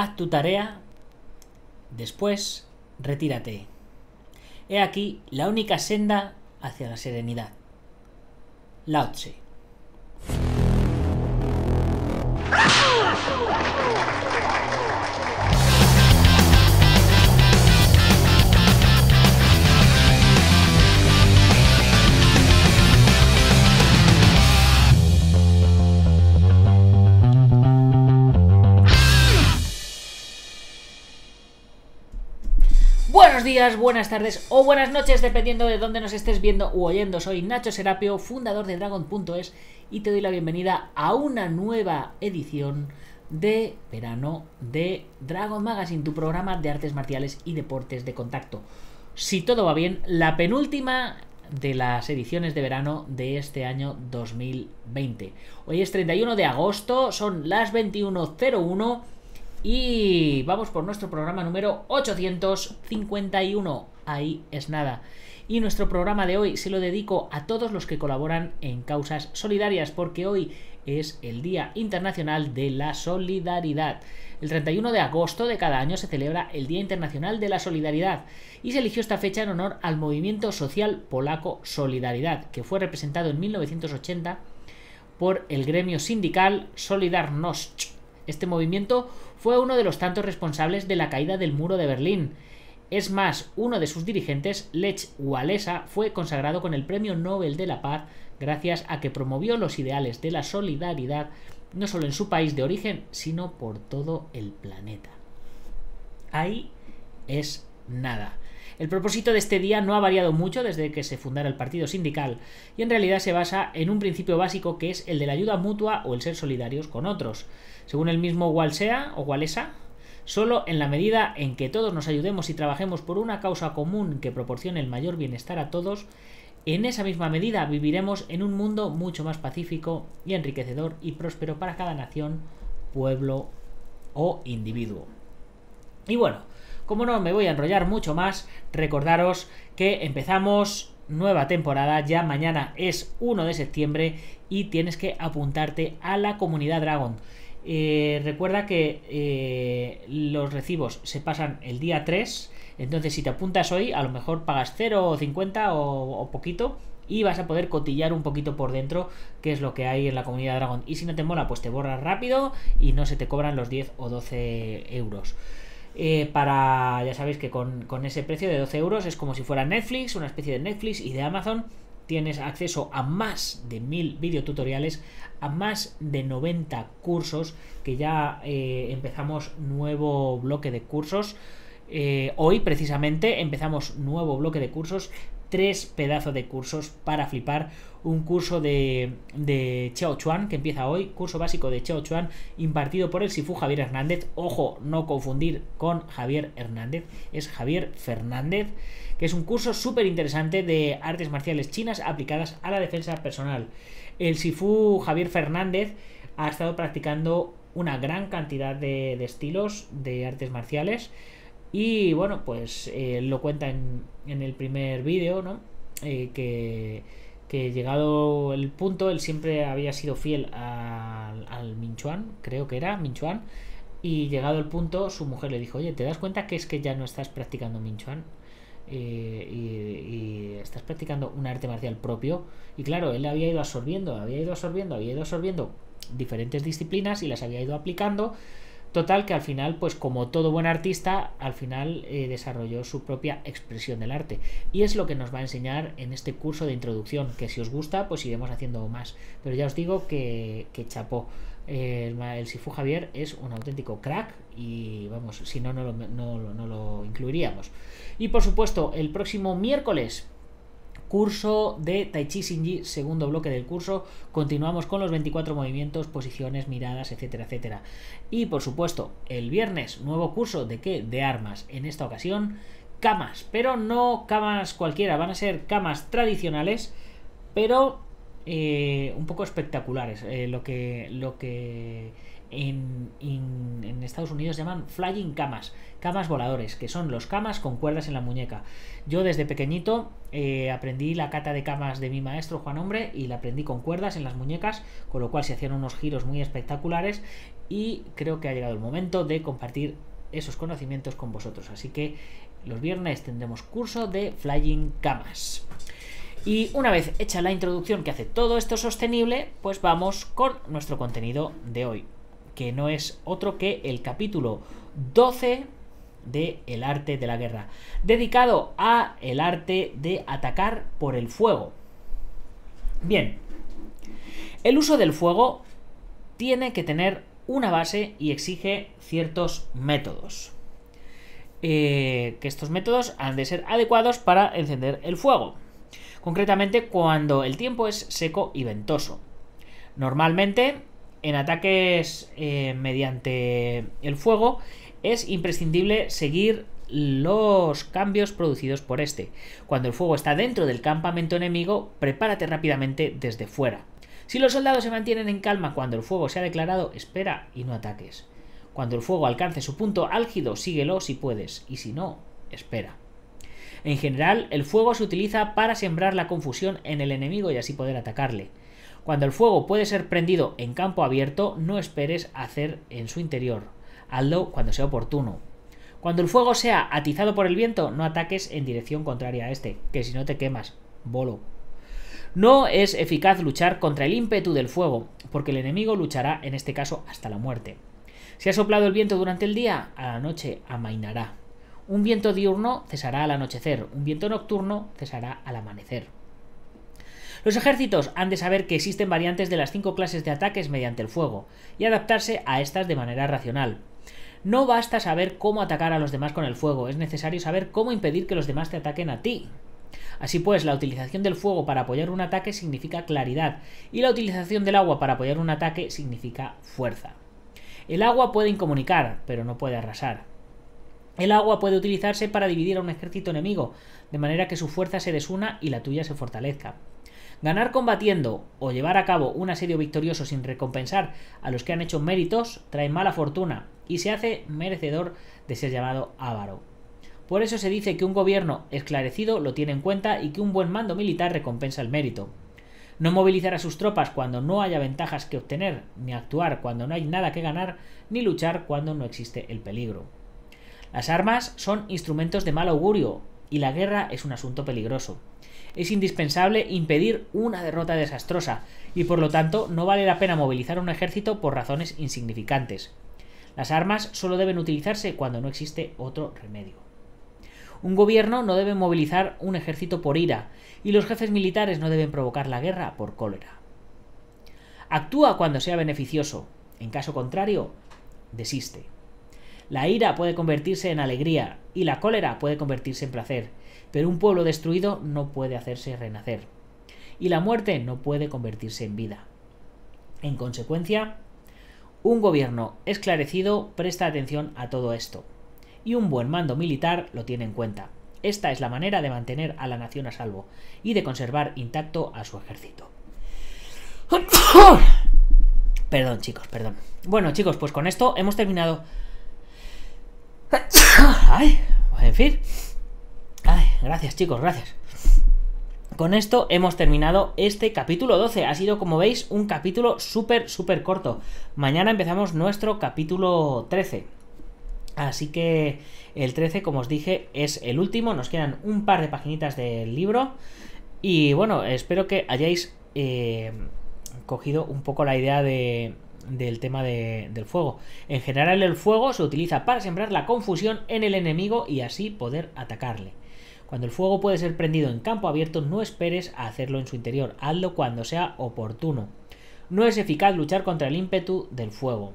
haz tu tarea, después retírate. He aquí la única senda hacia la serenidad. Lao buenas tardes o buenas noches, dependiendo de dónde nos estés viendo u oyendo. Soy Nacho Serapio, fundador de Dragon.es, y te doy la bienvenida a una nueva edición de verano de Dragon Magazine, tu programa de artes marciales y deportes de contacto. Si todo va bien, la penúltima de las ediciones de verano de este año 2020. Hoy es 31 de agosto, son las 21.01 y vamos por nuestro programa número 851. Ahí es nada. Y nuestro programa de hoy se lo dedico a todos los que colaboran en causas solidarias, porque hoy es el Día Internacional de la Solidaridad. El 31 de agosto de cada año se celebra el Día Internacional de la Solidaridad y se eligió esta fecha en honor al movimiento social polaco Solidaridad, que fue representado en 1980 por el gremio sindical Solidarność este movimiento fue uno de los tantos responsables de la caída del muro de Berlín. Es más, uno de sus dirigentes, Lech Walesa, fue consagrado con el Premio Nobel de la Paz gracias a que promovió los ideales de la solidaridad no solo en su país de origen, sino por todo el planeta. Ahí es nada. El propósito de este día no ha variado mucho desde que se fundara el Partido Sindical y en realidad se basa en un principio básico que es el de la ayuda mutua o el ser solidarios con otros según el mismo Walsea o Walesa, solo en la medida en que todos nos ayudemos y trabajemos por una causa común que proporcione el mayor bienestar a todos, en esa misma medida viviremos en un mundo mucho más pacífico y enriquecedor y próspero para cada nación, pueblo o individuo. Y bueno, como no me voy a enrollar mucho más, recordaros que empezamos nueva temporada, ya mañana es 1 de septiembre y tienes que apuntarte a la comunidad Dragon. Eh, recuerda que eh, los recibos se pasan el día 3, entonces si te apuntas hoy a lo mejor pagas 0 o 50 o, poquito y vas a poder cotillar un poquito por dentro qué es lo que hay en la comunidad de Dragon. Y si no te mola, pues te borras rápido y no se te cobran los 10 o 12 euros. Eh, para, ya sabéis que con ese precio de 12 euros es como si fuera Netflix, una especie de Netflix y de Amazon tienes acceso a más de mil videotutoriales, a más de 90 cursos, que ya eh, empezamos nuevo bloque de cursos. Eh, hoy precisamente empezamos nuevo bloque de cursos tres pedazos de cursos para flipar. Un curso de, de Chuan que empieza hoy, curso básico de Chao Chuan impartido por el Sifu Javier Hernández. Ojo, no confundir con Javier Hernández, es Javier Fernández, que es un curso súper interesante de artes marciales chinas aplicadas a la defensa personal. El Sifu Javier Fernández ha estado practicando una gran cantidad de, de estilos de artes marciales. Y bueno, pues eh, lo cuenta en, en el primer vídeo, ¿no? Eh, que, llegado el punto, él siempre había sido fiel al, al Minchuan, creo que era Minchuan. Y llegado el punto, su mujer le dijo, oye, ¿te das cuenta que es que ya no estás practicando Minchuan? Eh, y, y, estás practicando un arte marcial propio. Y claro, él había ido absorbiendo, había ido absorbiendo, había ido absorbiendo diferentes disciplinas y las había ido aplicando. Total que al final, pues como todo buen artista, al final eh, desarrolló su propia expresión del arte. Y es lo que nos va a enseñar en este curso de introducción, que si os gusta, pues iremos haciendo más. Pero ya os digo que, chapó. el, Sifu Javier es un auténtico crack y vamos, si no, no lo, no, no lo incluiríamos. Y por supuesto, el próximo miércoles curso de Tai Chi Shinji, segundo bloque del curso. Continuamos con los 24 movimientos, posiciones, miradas, etcétera, etcétera. Y por supuesto, el viernes, nuevo curso de qué? De armas. En esta ocasión, camas, pero no camas cualquiera, van a ser camas tradicionales, pero eh, un poco espectaculares. Eh, lo que. Lo que en, Estados Unidos llaman flying camas, camas voladores, que son los camas con cuerdas en la muñeca. Yo desde pequeñito eh, aprendí la cata de camas de mi maestro Juan Hombre y la aprendí con cuerdas en las muñecas, con lo cual se hacían unos giros muy espectaculares y creo que ha llegado el momento de compartir esos conocimientos con vosotros. Así que los viernes tendremos curso de flying camas. Y una vez hecha la introducción que hace todo esto sostenible, pues vamos con nuestro contenido de hoy que no es otro que el capítulo 12 de El arte de la guerra, dedicado a el arte de atacar por el fuego. Bien, el uso del fuego tiene que tener una base y exige ciertos métodos. Eh, que estos métodos han de ser adecuados para encender el fuego, concretamente cuando el tiempo es seco y ventoso. Normalmente en ataques eh, mediante el fuego es imprescindible seguir los cambios producidos por este. Cuando el fuego está dentro del campamento enemigo, prepárate rápidamente desde fuera. Si los soldados se mantienen en calma cuando el fuego se ha declarado, espera y no ataques. Cuando el fuego alcance su punto álgido, síguelo si puedes, y si no, espera. En general, el fuego se utiliza para sembrar la confusión en el enemigo y así poder atacarle. Cuando el fuego puede ser prendido en campo abierto, no esperes hacer en su interior. Hazlo cuando sea oportuno. Cuando el fuego sea atizado por el viento, no ataques en dirección contraria a este, que si no te quemas, bolo. No es eficaz luchar contra el ímpetu del fuego, porque el enemigo luchará en este caso hasta la muerte. Si ha soplado el viento durante el día, a la noche amainará. Un viento diurno cesará al anochecer, un viento nocturno cesará al amanecer. Los ejércitos han de saber que existen variantes de las cinco clases de ataques mediante el fuego, y adaptarse a estas de manera racional. No basta saber cómo atacar a los demás con el fuego, es necesario saber cómo impedir que los demás te ataquen a ti. Así pues, la utilización del fuego para apoyar un ataque significa claridad, y la utilización del agua para apoyar un ataque significa fuerza. El agua puede incomunicar, pero no puede arrasar. El agua puede utilizarse para dividir a un ejército enemigo, de manera que su fuerza se desuna y la tuya se fortalezca. Ganar combatiendo o llevar a cabo un asedio victorioso sin recompensar a los que han hecho méritos trae mala fortuna y se hace merecedor de ser llamado avaro. Por eso se dice que un gobierno esclarecido lo tiene en cuenta y que un buen mando militar recompensa el mérito. No movilizar a sus tropas cuando no haya ventajas que obtener, ni actuar cuando no hay nada que ganar, ni luchar cuando no existe el peligro. Las armas son instrumentos de mal augurio, y la guerra es un asunto peligroso. Es indispensable impedir una derrota desastrosa, y por lo tanto no vale la pena movilizar un ejército por razones insignificantes. Las armas solo deben utilizarse cuando no existe otro remedio. Un gobierno no debe movilizar un ejército por ira, y los jefes militares no deben provocar la guerra por cólera. Actúa cuando sea beneficioso, en caso contrario, desiste. La ira puede convertirse en alegría y la cólera puede convertirse en placer, pero un pueblo destruido no puede hacerse renacer. Y la muerte no puede convertirse en vida. En consecuencia, un gobierno esclarecido presta atención a todo esto, y un buen mando militar lo tiene en cuenta. Esta es la manera de mantener a la nación a salvo y de conservar intacto a su ejército. Perdón, chicos, perdón. Bueno, chicos, pues con esto hemos terminado Ay, en fin. Ay, gracias chicos, gracias. Con esto hemos terminado este capítulo 12. Ha sido, como veis, un capítulo súper, súper corto. Mañana empezamos nuestro capítulo 13. Así que el 13, como os dije, es el último. Nos quedan un par de paginitas del libro. Y bueno, espero que hayáis eh, cogido un poco la idea de, del tema de, del fuego. En general el fuego se utiliza para sembrar la confusión en el enemigo y así poder atacarle. Cuando el fuego puede ser prendido en campo abierto, no esperes a hacerlo en su interior, hazlo cuando sea oportuno. No es eficaz luchar contra el ímpetu del fuego.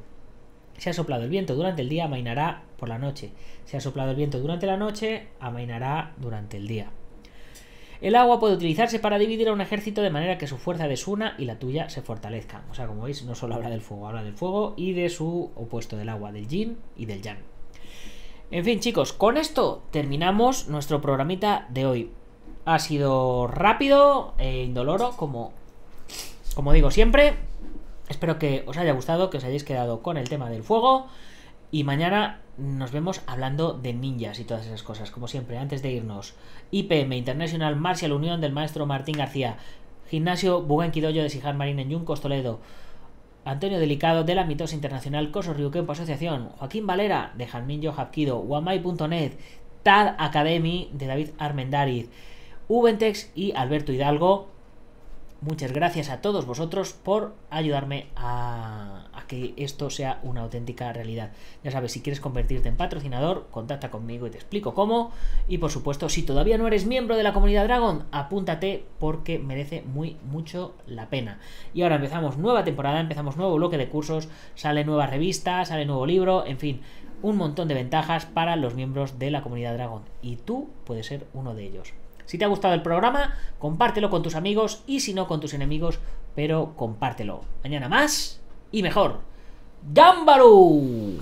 Si ha soplado el viento durante el día, amainará por la noche. Si ha soplado el viento durante la noche, amainará durante el día. El agua puede utilizarse para dividir a un ejército de manera que su fuerza desuna y la tuya se fortalezca. O sea, como veis, no solo habla del fuego, habla del fuego y de su opuesto del agua, del yin y del yang. En fin, chicos, con esto terminamos nuestro programita de hoy. Ha sido rápido e indoloro, como, como digo siempre. Espero que os haya gustado, que os hayáis quedado con el tema del fuego. Y mañana nos vemos hablando de ninjas y todas esas cosas, como siempre, antes de irnos. IPM, International la Unión del maestro Martín García. Gimnasio Buganquidoyo de Sijar Marín en Yuncos, Toledo. Antonio Delicado de la Mitosa Internacional Coso Ryukenpo Asociación, Joaquín Valera de Yo Hapkido, Wamai.net, TAD Academy de David Armendariz, Ubentex y Alberto Hidalgo Muchas gracias a todos vosotros por ayudarme a, que esto sea una auténtica realidad. Ya sabes, si quieres convertirte en patrocinador, contacta conmigo y te explico cómo. Y por supuesto, si todavía no eres miembro de la comunidad Dragon, apúntate porque merece muy mucho la pena. Y ahora empezamos nueva temporada, empezamos nuevo bloque de cursos, sale nueva revista, sale nuevo libro, en fin, un montón de ventajas para los miembros de la comunidad Dragon. Y tú puedes ser uno de ellos. Si te ha gustado el programa, compártelo con tus amigos y si no con tus enemigos, pero compártelo. Mañana más y mejor. ¡Jambaru!